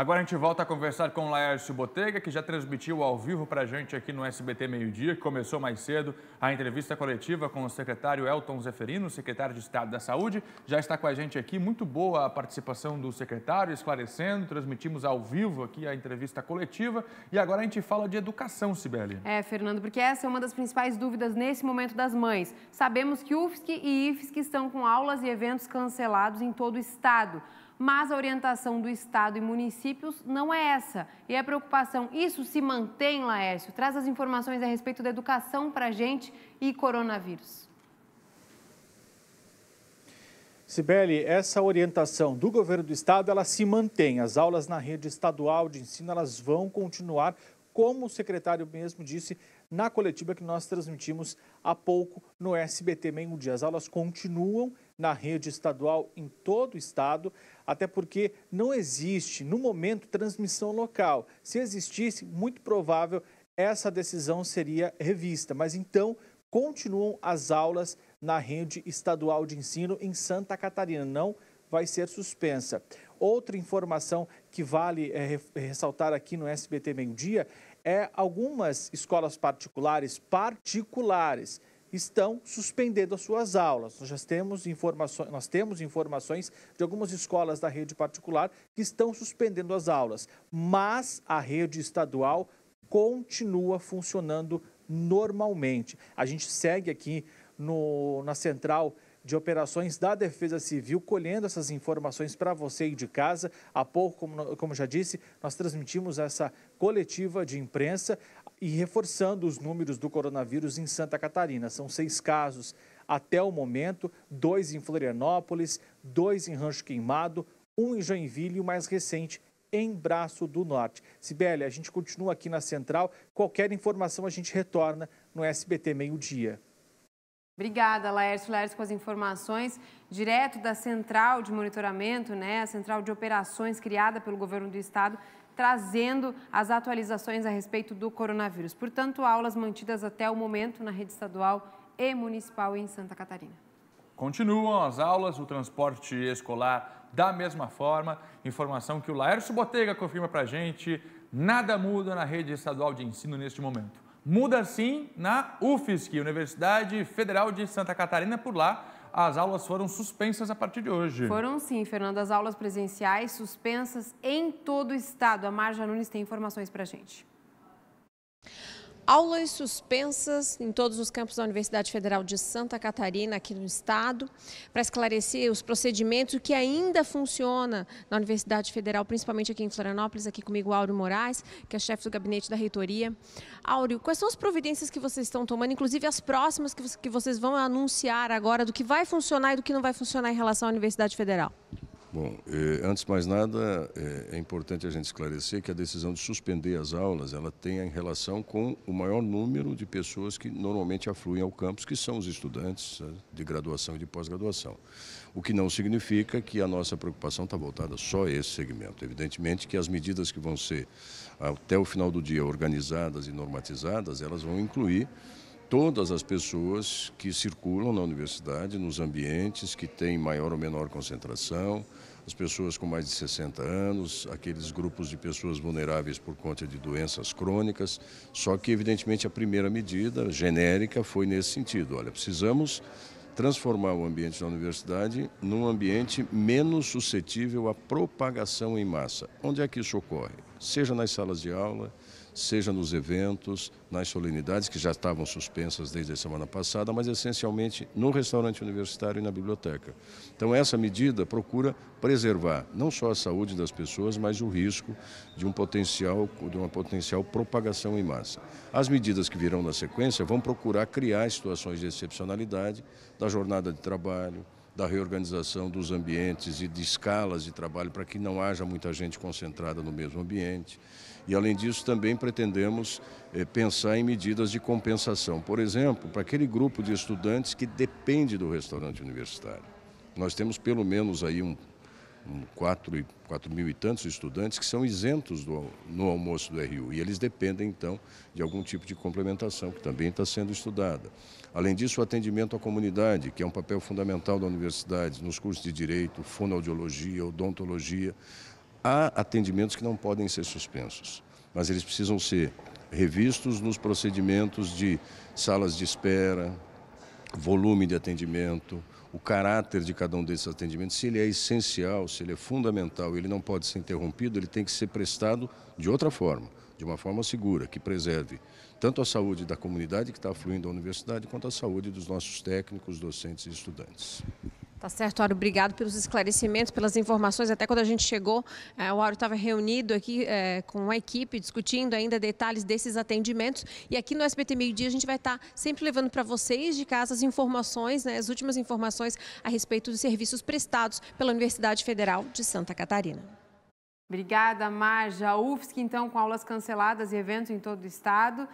Agora a gente volta a conversar com Laércio Botega, que já transmitiu ao vivo para a gente aqui no SBT Meio Dia, que começou mais cedo a entrevista coletiva com o secretário Elton Zeferino, secretário de Estado da Saúde. Já está com a gente aqui, muito boa a participação do secretário, esclarecendo, transmitimos ao vivo aqui a entrevista coletiva. E agora a gente fala de educação, Sibeli. É, Fernando, porque essa é uma das principais dúvidas nesse momento das mães. Sabemos que UFSC e IFSC estão com aulas e eventos cancelados em todo o estado mas a orientação do Estado e municípios não é essa. E a preocupação, isso se mantém, Laércio? Traz as informações a respeito da educação para a gente e coronavírus. Sibeli, essa orientação do governo do estado, ela se mantém. As aulas na rede estadual de ensino, elas vão continuar como o secretário mesmo disse na coletiva que nós transmitimos há pouco no SBT Meio Dia. As aulas continuam na rede estadual em todo o estado, até porque não existe, no momento, transmissão local. Se existisse, muito provável essa decisão seria revista, mas então continuam as aulas na rede estadual de ensino em Santa Catarina, não vai ser suspensa. Outra informação que vale é, ressaltar aqui no SBT Meio Dia é algumas escolas particulares, particulares, estão suspendendo as suas aulas. Nós já temos informações, nós temos informações de algumas escolas da rede particular que estão suspendendo as aulas, mas a rede estadual continua funcionando normalmente. A gente segue aqui no, na central de Operações da Defesa Civil, colhendo essas informações para você aí de casa. Há pouco, como, como já disse, nós transmitimos essa coletiva de imprensa e reforçando os números do coronavírus em Santa Catarina. São seis casos até o momento: dois em Florianópolis, dois em Rancho Queimado, um em Joinville e o mais recente em Braço do Norte. Sibeli, a gente continua aqui na Central. Qualquer informação a gente retorna no SBT Meio Dia. Obrigada, Laércio. Laércio com as informações direto da central de monitoramento, né, a central de operações criada pelo governo do estado, trazendo as atualizações a respeito do coronavírus. Portanto, aulas mantidas até o momento na rede estadual e municipal em Santa Catarina. Continuam as aulas, o transporte escolar da mesma forma. Informação que o Laércio Botega confirma para a gente, nada muda na rede estadual de ensino neste momento muda sim na UFSC, Universidade Federal de Santa Catarina, por lá. As aulas foram suspensas a partir de hoje. Foram sim, Fernanda, as aulas presenciais suspensas em todo o estado. A Marja Nunes tem informações para gente aulas suspensas em todos os campos da Universidade Federal de Santa Catarina, aqui no estado, para esclarecer os procedimentos, o que ainda funciona na Universidade Federal, principalmente aqui em Florianópolis, aqui comigo Áureo Moraes, que é chefe do gabinete da reitoria. Áureo, quais são as providências que vocês estão tomando, inclusive as próximas que vocês vão anunciar agora, do que vai funcionar e do que não vai funcionar em relação à Universidade Federal? Bom, eh, antes de mais nada, eh, é importante a gente esclarecer que a decisão de suspender as aulas, ela tem em relação com o maior número de pessoas que normalmente afluem ao campus, que são os estudantes eh, de graduação e de pós-graduação. O que não significa que a nossa preocupação está voltada só a esse segmento. Evidentemente que as medidas que vão ser até o final do dia organizadas e normatizadas, elas vão incluir todas as pessoas que circulam na universidade, nos ambientes que têm maior ou menor concentração, as pessoas com mais de 60 anos, aqueles grupos de pessoas vulneráveis por conta de doenças crônicas. Só que, evidentemente, a primeira medida genérica foi nesse sentido: olha, precisamos transformar o ambiente da universidade num ambiente menos suscetível à propagação em massa. Onde é que isso ocorre? seja nas salas de aula, seja nos eventos, nas solenidades que já estavam suspensas desde a semana passada, mas essencialmente no restaurante universitário e na biblioteca. Então essa medida procura preservar não só a saúde das pessoas, mas o risco de um potencial de uma potencial propagação em massa. As medidas que virão na sequência vão procurar criar situações de excepcionalidade da jornada de trabalho, da reorganização dos ambientes e de escalas de trabalho para que não haja muita gente concentrada no mesmo ambiente. E, além disso, também pretendemos eh, pensar em medidas de compensação. Por exemplo, para aquele grupo de estudantes que depende do restaurante universitário. Nós temos pelo menos aí um quatro, quatro mil e tantos estudantes que são isentos do, no almoço do RU e eles dependem então de algum tipo de complementação que também está sendo estudada. Além disso, o atendimento à comunidade, que é um papel fundamental da universidade nos cursos de direito, fonoaudiologia, odontologia, há atendimentos que não podem ser suspensos, mas eles precisam ser revistos nos procedimentos de salas de espera, volume de atendimento, o caráter de cada um desses atendimentos, se ele é essencial, se ele é fundamental, ele não pode ser interrompido, ele tem que ser prestado de outra forma, de uma forma segura, que preserve tanto a saúde da comunidade que está fluindo à universidade, quanto a saúde dos nossos técnicos, docentes e estudantes. Tá certo, Auro. Obrigado pelos esclarecimentos, pelas informações. Até quando a gente chegou, é, o Auro estava reunido aqui é, com a equipe, discutindo ainda detalhes desses atendimentos. E aqui no SBT Meio Dia a gente vai estar tá sempre levando para vocês de casa as informações, né, as últimas informações a respeito dos serviços prestados pela Universidade Federal de Santa Catarina. Obrigada, Marja. UFSC, então, com aulas canceladas e eventos em todo o estado.